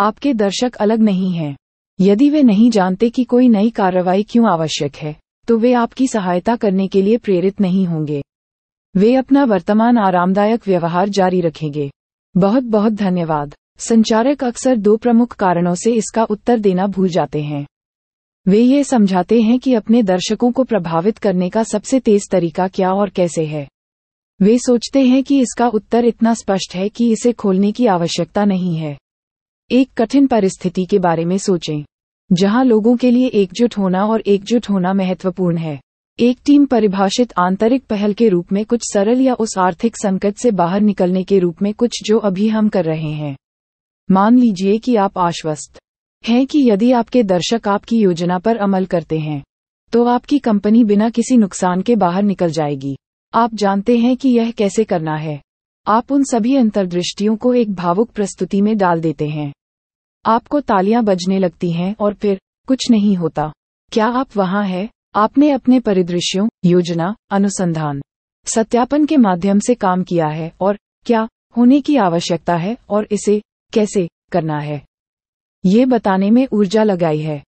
आपके दर्शक अलग नहीं हैं यदि वे नहीं जानते कि कोई नई कार्रवाई क्यों आवश्यक है तो वे आपकी सहायता करने के लिए प्रेरित नहीं होंगे वे अपना वर्तमान आरामदायक व्यवहार जारी रखेंगे बहुत बहुत धन्यवाद संचारक अक्सर दो प्रमुख कारणों से इसका उत्तर देना भूल जाते हैं वे ये समझाते हैं कि अपने दर्शकों को प्रभावित करने का सबसे तेज तरीका क्या और कैसे है वे सोचते हैं कि इसका उत्तर इतना स्पष्ट है कि इसे खोलने की आवश्यकता नहीं है एक कठिन परिस्थिति के बारे में सोचें जहां लोगों के लिए एकजुट होना और एकजुट होना महत्वपूर्ण है एक टीम परिभाषित आंतरिक पहल के रूप में कुछ सरल या उस आर्थिक संकट से बाहर निकलने के रूप में कुछ जो अभी हम कर रहे हैं मान लीजिए कि आप आश्वस्त हैं कि यदि आपके दर्शक आपकी योजना पर अमल करते हैं तो आपकी कंपनी बिना किसी नुकसान के बाहर निकल जाएगी आप जानते हैं कि यह कैसे करना है आप उन सभी अंतर्दृष्टियों को एक भावुक प्रस्तुति में डाल देते हैं आपको तालियां बजने लगती हैं और फिर कुछ नहीं होता क्या आप वहां हैं आपने अपने परिदृश्यों योजना अनुसंधान सत्यापन के माध्यम से काम किया है और क्या होने की आवश्यकता है और इसे कैसे करना है ये बताने में ऊर्जा लगाई है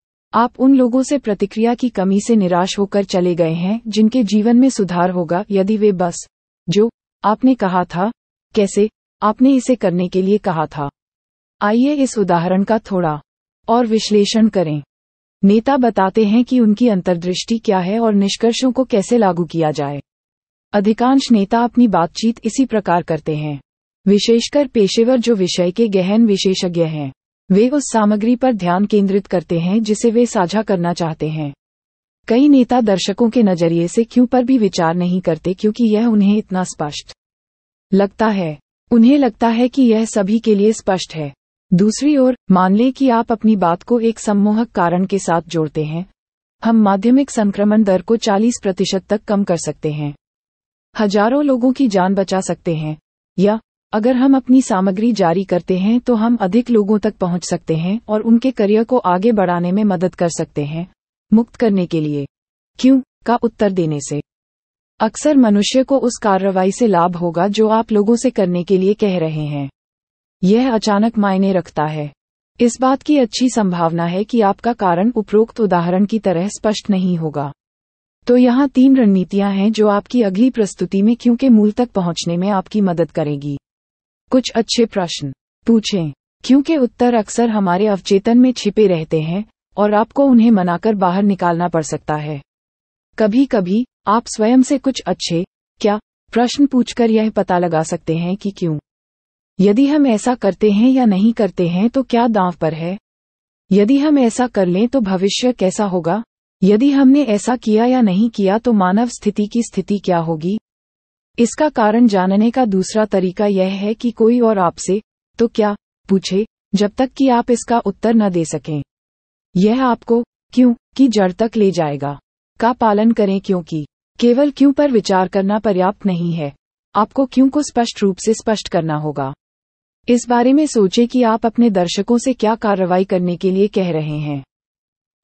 आप उन लोगों से प्रतिक्रिया की कमी से निराश होकर चले गए हैं जिनके जीवन में सुधार होगा यदि वे बस जो आपने कहा था कैसे आपने इसे करने के लिए कहा था आइए इस उदाहरण का थोड़ा और विश्लेषण करें नेता बताते हैं कि उनकी अंतर्दृष्टि क्या है और निष्कर्षों को कैसे लागू किया जाए अधिकांश नेता अपनी बातचीत इसी प्रकार करते हैं विशेषकर पेशेवर जो विषय के गहन विशेषज्ञ हैं वे उस सामग्री पर ध्यान केंद्रित करते हैं जिसे वे साझा करना चाहते हैं कई नेता दर्शकों के नजरिए से क्यों पर भी विचार नहीं करते क्योंकि यह उन्हें इतना स्पष्ट लगता है उन्हें लगता है कि यह सभी के लिए स्पष्ट है दूसरी ओर मान लें कि आप अपनी बात को एक सम्मोहक कारण के साथ जोड़ते हैं हम माध्यमिक संक्रमण दर को 40 प्रतिशत तक कम कर सकते हैं हजारों लोगों की जान बचा सकते हैं या अगर हम अपनी सामग्री जारी करते हैं तो हम अधिक लोगों तक पहुंच सकते हैं और उनके करियर को आगे बढ़ाने में मदद कर सकते हैं मुक्त करने के लिए क्यों का उत्तर देने से अक्सर मनुष्य को उस कार्रवाई से लाभ होगा जो आप लोगों से करने के लिए कह रहे हैं यह अचानक मायने रखता है इस बात की अच्छी संभावना है कि आपका कारण उपरोक्त उदाहरण की तरह स्पष्ट नहीं होगा तो यहाँ तीन रणनीतियाँ हैं जो आपकी अगली प्रस्तुति में क्योंकि मूल तक पहुँचने में आपकी मदद करेगी कुछ अच्छे प्रश्न पूछें क्योंकि उत्तर अक्सर हमारे अवचेतन में छिपे रहते हैं और आपको उन्हें मनाकर बाहर निकालना पड़ सकता है कभी कभी आप स्वयं से कुछ अच्छे क्या प्रश्न पूछकर यह पता लगा सकते हैं कि क्यों यदि हम ऐसा करते हैं या नहीं करते हैं तो क्या दांव पर है यदि हम ऐसा कर लें तो भविष्य कैसा होगा यदि हमने ऐसा किया या नहीं किया तो मानव स्थिति की स्थिति क्या होगी इसका कारण जानने का दूसरा तरीका यह है कि कोई और आपसे तो क्या पूछे जब तक कि आप इसका उत्तर न दे सकें यह आपको क्यों की जड़ तक ले जाएगा का पालन करें क्योंकि केवल क्यों पर विचार करना पर्याप्त नहीं है आपको क्यों को स्पष्ट रूप से स्पष्ट करना होगा इस बारे में सोचें कि आप अपने दर्शकों से क्या कार्रवाई करने के लिए कह रहे हैं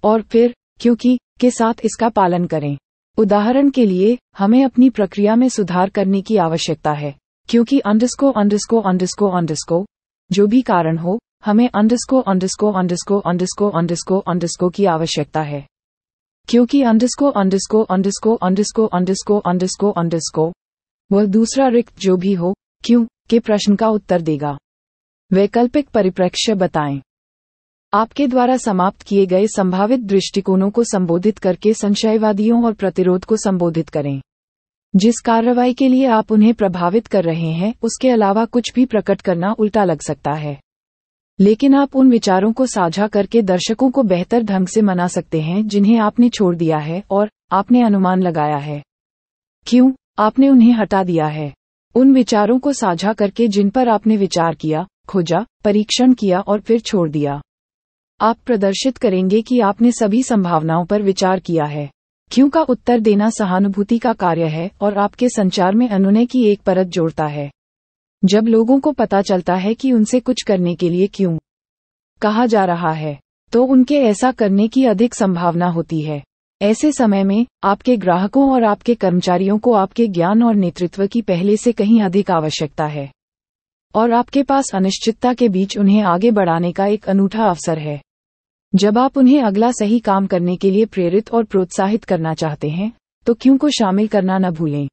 और फिर क्योंकि के साथ इसका पालन करें उदाहरण के लिए हमें अपनी प्रक्रिया में सुधार करने की आवश्यकता है क्योंकि अंडस्को अंडस्को अंडस्को अंडस्को जो भी कारण हो हमें अंडस्को अंडस्को अंडस्को अंडस्को अंडस्को अंडस्को की आवश्यकता है क्योंकि अंडस्को अंडस्को अंडस्को अंडस्को अंडस्को अंडस्को अंडस्को वह दूसरा रिक्त जो भी हो क्यों के प्रश्न का उत्तर देगा वैकल्पिक परिप्रेक्ष्य बताएं आपके द्वारा समाप्त किए गए संभावित दृष्टिकोणों को संबोधित करके संशयवादियों और प्रतिरोध को संबोधित करें जिस कार्रवाई के लिए आप उन्हें प्रभावित कर रहे हैं उसके अलावा कुछ भी प्रकट करना उल्टा लग सकता है लेकिन आप उन विचारों को साझा करके दर्शकों को बेहतर ढंग से मना सकते हैं जिन्हें आपने छोड़ दिया है और आपने अनुमान लगाया है क्यों आपने उन्हें हटा दिया है उन विचारों को साझा करके जिन पर आपने विचार किया खोजा परीक्षण किया और फिर छोड़ दिया आप प्रदर्शित करेंगे कि आपने सभी संभावनाओं पर विचार किया है क्यों का उत्तर देना सहानुभूति का कार्य है और आपके संचार में अनुनय की एक परत जोड़ता है जब लोगों को पता चलता है कि उनसे कुछ करने के लिए क्यों कहा जा रहा है तो उनके ऐसा करने की अधिक संभावना होती है ऐसे समय में आपके ग्राहकों और आपके कर्मचारियों को आपके ज्ञान और नेतृत्व की पहले से कहीं अधिक आवश्यकता है और आपके पास अनिश्चितता के बीच उन्हें आगे बढ़ाने का एक अनूठा अवसर है जब आप उन्हें अगला सही काम करने के लिए प्रेरित और प्रोत्साहित करना चाहते हैं तो क्यों को शामिल करना न भूलें